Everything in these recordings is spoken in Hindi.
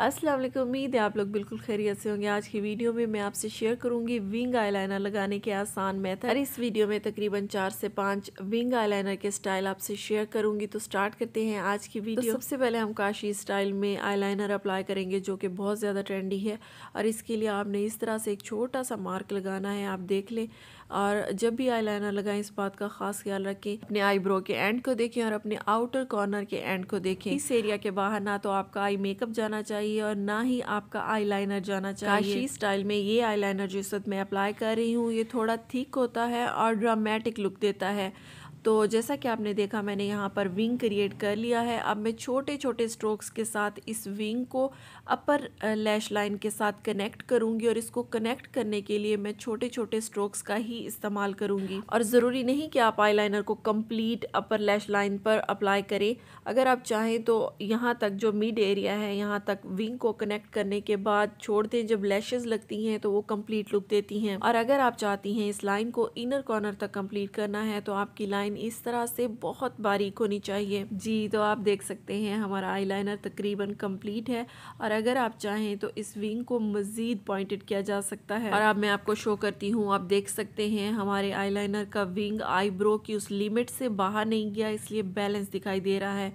अस्सलाम वालेकुम उम्मीद है आप लोग बिल्कुल खैरियत से होंगे आज की वीडियो में मैं आपसे शेयर करूंगी विंग आईलाइनर लगाने के आसान मेथड इस वीडियो में तकरीबन चार से पांच विंग आईलाइनर के स्टाइल आपसे शेयर करूंगी तो स्टार्ट करते हैं आज की वीडियो तो सबसे पहले हम काशी स्टाइल में आईलाइनर अप्लाई करेंगे जो कि बहुत ज़्यादा ट्रेंडी है और इसके लिए आपने इस तरह से एक छोटा सा मार्क लगाना है आप देख लें और जब भी आई लाइनर लगाएं इस बात का खास ख्याल रखें अपने आईब्रो के एंड को देखें और अपने आउटर कॉर्नर के एंड को देखें इस एरिया के बाहर ना तो आपका आई मेकअप जाना चाहिए और ना ही आपका आई लाइनर जाना चाहिए काशी स्टाइल में ये आई लाइनर वक्त मैं अप्लाई कर रही हूँ ये थोड़ा थीक होता है और ड्रामेटिक लुक देता है तो जैसा कि आपने देखा मैंने यहाँ पर विंग क्रिएट कर लिया है अब मैं छोटे छोटे स्ट्रोक्स के साथ इस विंग को अपर लैश लाइन के साथ कनेक्ट करूँगी और इसको कनेक्ट करने के लिए मैं छोटे छोटे स्ट्रोक्स का ही इस्तेमाल करूँगी और ज़रूरी नहीं कि आप आईलाइनर को कंप्लीट अपर लैश लाइन पर अप्लाई करें अगर आप चाहें तो यहाँ तक जो मिड एरिया है यहाँ तक विंग को कनेक्ट करने के बाद छोड़ दें जब लैशेज़ लगती हैं तो वो कम्प्लीट लुक देती हैं और अगर आप चाहती हैं इस लाइन को इनर कॉर्नर तक कम्प्लीट करना है तो आपकी लाइन लाइन इस तरह से बहुत बारीक होनी चाहिए जी तो आप देख सकते हैं हमारा आईलाइनर तकरीबन कंप्लीट है और अगर आप चाहें तो इस विंग को मज़ीद पॉइंटेड किया जा सकता है और अब मैं आपको शो करती हूँ आप देख सकते हैं हमारे आईलाइनर का विंग आईब्रो की उस लिमिट से बाहर नहीं गया इसलिए बैलेंस दिखाई दे रहा है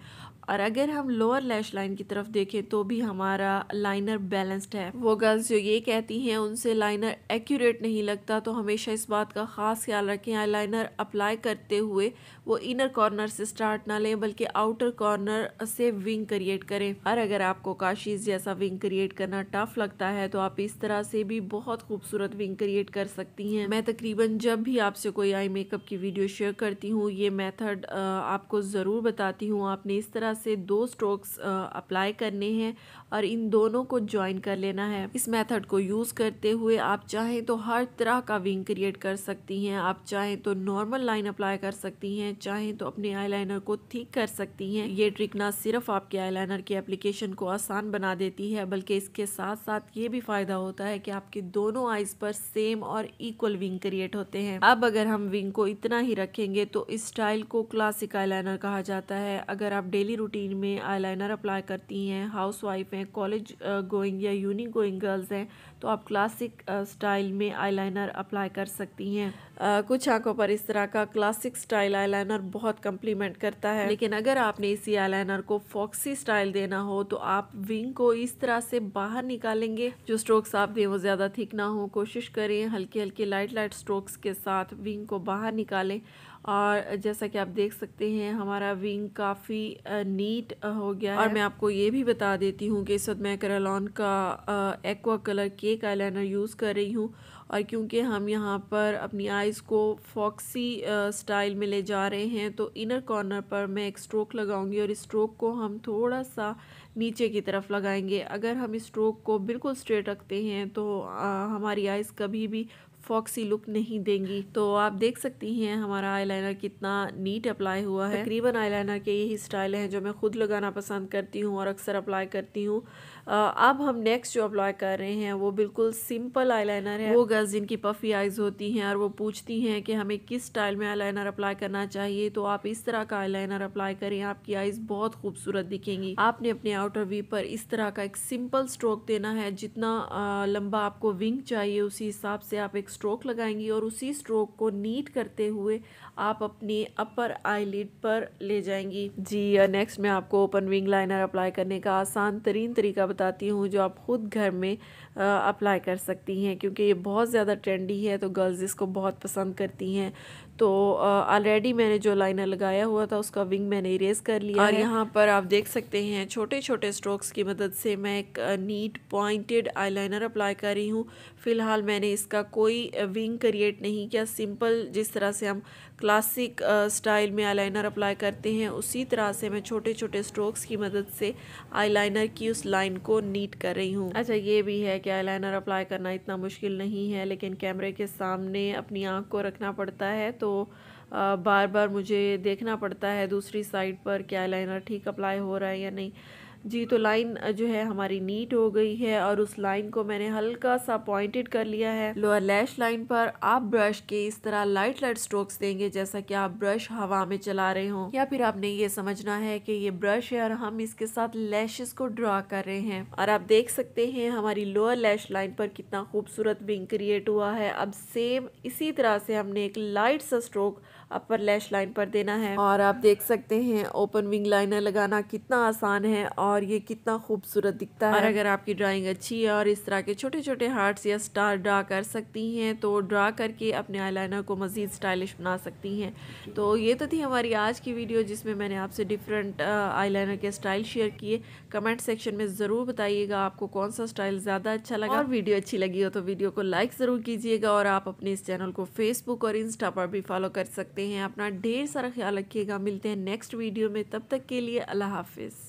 और अगर हम लोअर लैश लाइन की तरफ देखें तो भी हमारा लाइनर बैलेंस्ड है वो गर्ल्स जो ये कहती हैं उनसे लाइनर एक्यूरेट नहीं लगता तो हमेशा इस बात का ख़ास ख्याल रखें आई लाइनर अप्लाई करते हुए हुए वो इनर कॉर्नर से स्टार्ट ना लें बल्कि आउटर कॉर्नर से विंग क्रिएट करें और अगर आपको काशीज जैसा विंग क्रिएट करना टफ लगता है तो आप इस तरह से भी बहुत खूबसूरत विंग क्रिएट कर सकती हैं मैं तकरीबन जब भी आपसे कोई आई मेकअप की वीडियो शेयर करती हूँ ये मेथड आपको ज़रूर बताती हूँ आपने इस तरह से दो स्ट्रोक्स अप्लाई करने हैं और इन दोनों को ज्वाइन कर लेना है इस मेथड को यूज़ करते हुए आप चाहें तो हर तरह का विंग क्रिएट कर सकती हैं आप चाहें तो नॉर्मल लाइन अप्लाई कर सकते सकती हैं चाहें तो अपने आईलाइनर को ठीक कर सकती हैं ये ट्रिक ना सिर्फ आपके आईलाइनर के एप्लीकेशन को आसान बना देती है बल्कि इसके साथ साथ ये भी फ़ायदा होता है कि आपके दोनों आईज पर सेम और इक्वल विंग क्रिएट होते हैं अब अगर हम विंग को इतना ही रखेंगे तो इस स्टाइल को क्लासिक आई कहा जाता है अगर आप डेली रूटीन में आई अप्लाई करती हैं हाउस वाइफ हैं कॉलेज गोइंग या यूनि गोइंग गर्ल्स हैं तो आप क्लासिक स्टाइल में आई अप्लाई कर सकती हैं कुछ आंखों पर इस तरह का क्लासिक स्टाइल स्टाइल आईलाइनर बहुत कम्प्लीमेंट करता है लेकिन अगर आपने इसी आईलाइनर को फॉक्सी स्टाइल देना हो तो आप विंग को इस तरह से बाहर निकालेंगे जो स्ट्रोक्स आप दें वो ज़्यादा थिक ना हो कोशिश करें हल्के हल्के लाइट लाइट स्ट्रोक्स के साथ विंग को बाहर निकालें और जैसा कि आप देख सकते हैं हमारा विंग काफ़ी नीट हो गया है और मैं आपको ये भी बता देती हूँ कि इस वक्त मैं करलॉन का aqua colour cake eyeliner use कर रही हूँ और क्योंकि हम यहाँ पर अपनी आइज़ को फॉक्सी स्टाइल में ले जा रहे हैं तो इनर कॉर्नर पर मैं एक स्ट्रोक लगाऊंगी और इस स्ट्रोक को हम थोड़ा सा नीचे की तरफ लगाएंगे अगर हम इस स्ट्रोक को बिल्कुल स्ट्रेट रखते हैं तो आ, हमारी आइज़ कभी भी फॉक्सी लुक नहीं देंगी तो आप देख सकती हैं हमारा आईलाइनर कितना नीट अप्लाई हुआ है तकरीबन आईलाइनर के यही स्टाइल हैं जो मैं खुद लगाना पसंद करती हूँ और अक्सर अप्लाई करती हूँ अब हम नेक्स्ट जो अप्लाई कर रहे हैं वो बिल्कुल सिंपल आईलाइनर है वो गर्ल्स जिनकी पफी आइज़ होती हैं और वो पूछती हैं कि हमें किस स्टाइल में आईलाइनर अप्लाई करना चाहिए तो आप इस तरह का आईलाइनर अप्लाई करें आपकी आइज़ बहुत खूबसूरत दिखेंगी आपने अपने आउटर वी पर इस तरह का एक सिंपल स्ट्रोक देना है जितना लंबा आपको विंग चाहिए उसी हिसाब से आप एक स्ट्रोक लगाएंगी और उसी स्ट्रोक को नीट करते हुए आप अपनी अपर आई पर ले जाएंगी जी नेक्स्ट मैं आपको ओपन विंग लाइनर अप्लाई करने का आसान तरीन तरीका बताती हूँ जो आप ख़ुद घर में अप्लाई कर सकती हैं क्योंकि ये बहुत ज़्यादा ट्रेंडी है तो गर्ल्स इसको बहुत पसंद करती हैं तो ऑलरेडी मैंने जो लाइनर लगाया हुआ था उसका विंग मैंने इरेज कर लिया और यहाँ पर आप देख सकते हैं छोटे छोटे स्ट्रोक्स की मदद से मैं एक नीट पॉइंटेड आईलाइनर अप्लाई कर रही हूँ फ़िलहाल मैंने इसका कोई विंग क्रिएट नहीं किया सिंपल जिस तरह से हम क्लासिक स्टाइल में आईलाइनर अप्लाई करते हैं उसी तरह से मैं छोटे छोटे स्ट्रोक्स की मदद से आईलाइनर की उस लाइन को नीट कर रही हूँ अच्छा ये भी है कि कि आईलाइनर अप्लाई करना इतना मुश्किल नहीं है लेकिन कैमरे के सामने अपनी आँख को रखना पड़ता है तो बार बार मुझे देखना पड़ता है दूसरी साइड पर कि आईलाइनर ठीक अप्लाई हो रहा है या नहीं जी तो लाइन जो है हमारी नीट हो गई है और उस लाइन को मैंने हल्का सा पॉइंटेड कर लिया है लोअर लैश लाइन पर आप ब्रश के इस तरह लाइट लाइट स्ट्रोक्स देंगे जैसा कि आप ब्रश हवा में चला रहे हो या फिर आपने ये समझना है कि ये ब्रश है और हम इसके साथ लैशेस को ड्रा कर रहे हैं और आप देख सकते हैं हमारी लोअर लैश लाइन पर कितना खूबसूरत विंग क्रिएट हुआ है अब सेम इसी तरह से हमने एक लाइट सा स्ट्रोक अपर लैश लाइन पर देना है और आप देख सकते हैं ओपन विंग लाइनर लगाना कितना आसान है और और ये कितना खूबसूरत दिखता है और अगर आपकी ड्राइंग अच्छी है और इस तरह के छोटे छोटे हार्ट्स या स्टार ड्रा कर सकती हैं तो ड्रा करके अपने आईलाइनर को मज़ीद स्टाइलिश बना सकती हैं तो ये तो थी हमारी आज की वीडियो जिसमें मैंने आपसे डिफरेंट आईलाइनर के स्टाइल शेयर किए कमेंट सेक्शन में ज़रूर बताइएगा आपको कौन सा स्टाइल ज़्यादा अच्छा लगा और वीडियो अच्छी लगी हो तो वीडियो को लाइक ज़रूर कीजिएगा और आप अपने इस चैनल को फेसबुक और इंस्टा पर भी फॉलो कर सकते हैं अपना ढेर सारा ख्याल रखिएगा मिलते हैं नेक्स्ट वीडियो में तब तक के लिए अल्लाह हाफिज़